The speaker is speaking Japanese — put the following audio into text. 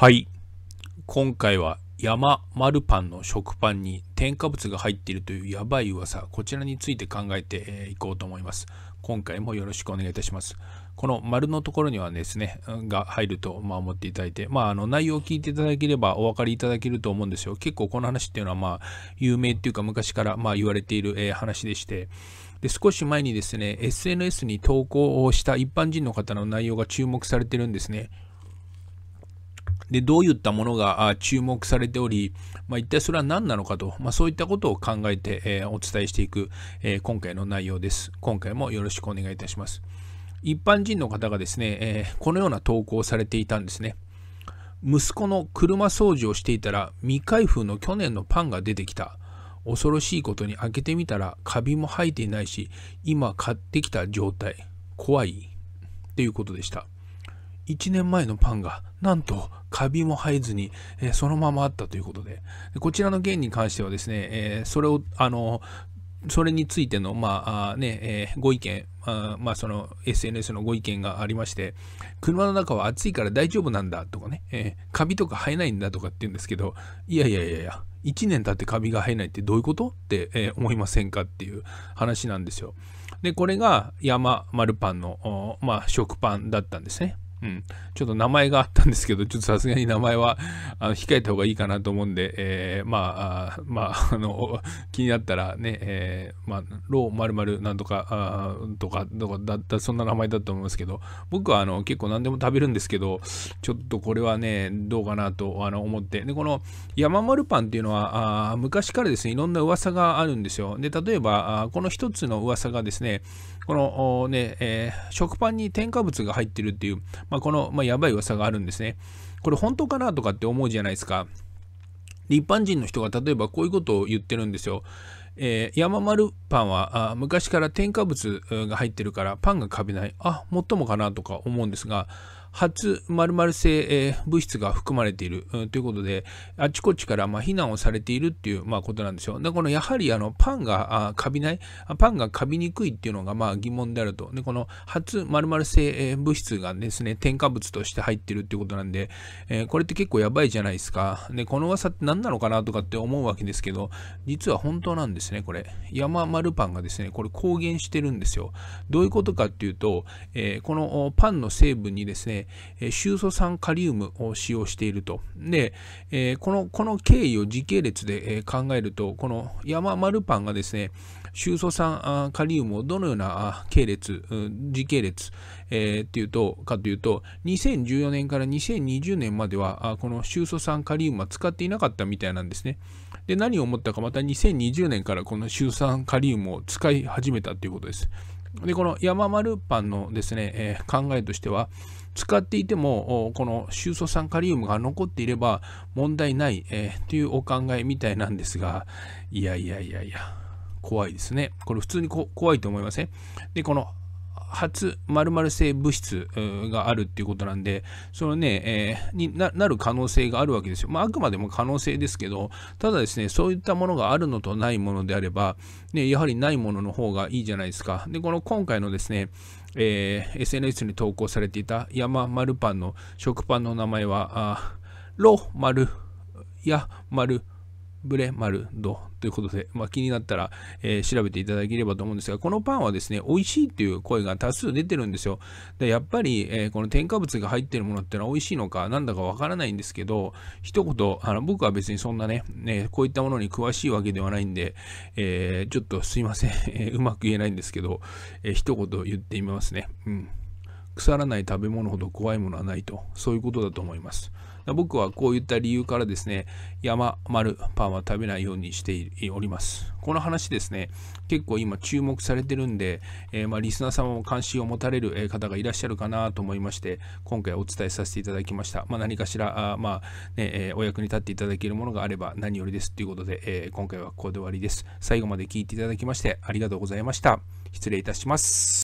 はい。今回は山丸パンの食パンに添加物が入っているというやばい噂、こちらについて考えていこうと思います。今回もよろしくお願いいたします。この丸のところにはですね、が入ると、ま思っていただいて、まあ、あの内容を聞いていただければお分かりいただけると思うんですよ。結構この話っていうのは、まあ、有名っていうか昔からまあ言われている、え話でして、で少し前にですね、SNS に投稿をした一般人の方の内容が注目されてるんですね。で、どういったものが注目されており、まあ、一体それは何なのかと、まあ、そういったことを考えて、えー、お伝えしていく、えー、今回の内容です。今回もよろしくお願いいたします。一般人の方がですね、えー、このような投稿をされていたんですね。息子の車掃除をしていたら未開封の去年のパンが出てきた。恐ろしいことに開けてみたらカビも生えていないし、今買ってきた状態。怖い。ということでした。1年前のパンが、なんと、カビも生えずに、えー、そのままあったということで、こちらの件に関してはですね、えー、それを、あの、それについての、まあねえー、ご意見、あまあ、その SNS のご意見がありまして、車の中は暑いから大丈夫なんだとかね、えー、カビとか生えないんだとかって言うんですけど、いやいやいやいや、1年経ってカビが生えないってどういうことって、えー、思いませんかっていう話なんですよ。で、これが山丸パンの、まあ、食パンだったんですね。うん。ちょっと名前があったんですけど、ちょっとさすがに名前はあの控えた方がいいかなと思うんで、えー、まあ、まあ、あの、気になったらね、えー、まあ、ロー〇〇なんとか、とか、とかだった、そんな名前だと思いますけど、僕はあの結構何でも食べるんですけど、ちょっとこれはね、どうかなとあの思って、で、この山丸パンっていうのは、あ昔からですね、いろんな噂があるんですよ。で、例えば、あこの一つの噂がですね、このね、えー、食パンに添加物が入ってるっていう、まあ、この、まあ、やばい噂があるんですね。これ本当かなとかって思うじゃないですか。一般人の人が例えばこういうことを言ってるんですよ。えー、山丸パンはあ昔から添加物が入ってるからパンがカビない。あ、もっともかなとか思うんですが、初〇〇性、物質が含まれている、ということで、あちこちからま避難をされているっていう、まことなんですよ。で、このやはりあのパンがカビない、パンがカビにくいっていうのがまあ疑問であると。で、この初〇〇性、物質がですね、添加物として入っているっていうことなんで、えこれって結構やばいじゃないですか。で、この噂って何なのかなとかって思うわけですけど、実は本当なんですね、これ。山丸パンがですね、これ公言してるんですよ。どういうことかっていうと、えこのパンの成分にですね、シュウ素酸カリウムを使用していると。で、この、この経緯を時系列で考えると、この山丸パンがですね、シュウ素酸カリウムをどのような系列、時系列、えー、っていうと、かというと、2014年から2020年までは、このシュウ素酸カリウムは使っていなかったみたいなんですね。で、何を思ったか、また2020年からこのシュウ酸カリウムを使い始めたということです。で、この山丸パンのですね、えー、考えとしては、使っていても、この臭素酸カリウムが残っていれば問題ない、えー、というお考えみたいなんですが、いやいやいやいや、怖いですね。これ普通に怖いと思いません、ね、で、この初まる性物質があるっていうことなんで、そのね、えー、になる可能性があるわけですよ。まあ、あくまでも可能性ですけど、ただですね、そういったものがあるのとないものであれば、ね、やはりないものの方がいいじゃないですか。で、この今回のですね、えー、SNS に投稿されていた山丸パンの食パンの名前は、あロ丸や丸ブレマルドということで、まあ、気になったら、えー、調べていただければと思うんですが、このパンはですね、美味しいという声が多数出てるんですよ。でやっぱり、えー、この添加物が入ってるものってのは美味しいのか、なんだかわからないんですけど、一言、あの僕は別にそんなね、ね、こういったものに詳しいわけではないんで、えー、ちょっとすいません、うまく言えないんですけど、えー、一言言ってみますね。うん腐らない食べ物ほど怖いものはないと、そういうことだと思います。僕はこういった理由からですね、山丸パンは食べないようにしております。この話ですね、結構今注目されてるんで、えー、まリスナー様も関心を持たれる方がいらっしゃるかなと思いまして、今回お伝えさせていただきました。まあ、何かしら、あまあ、ねえー、お役に立っていただけるものがあれば何よりですということで、えー、今回はここで終わりです。最後まで聞いていただきましてありがとうございました。失礼いたします。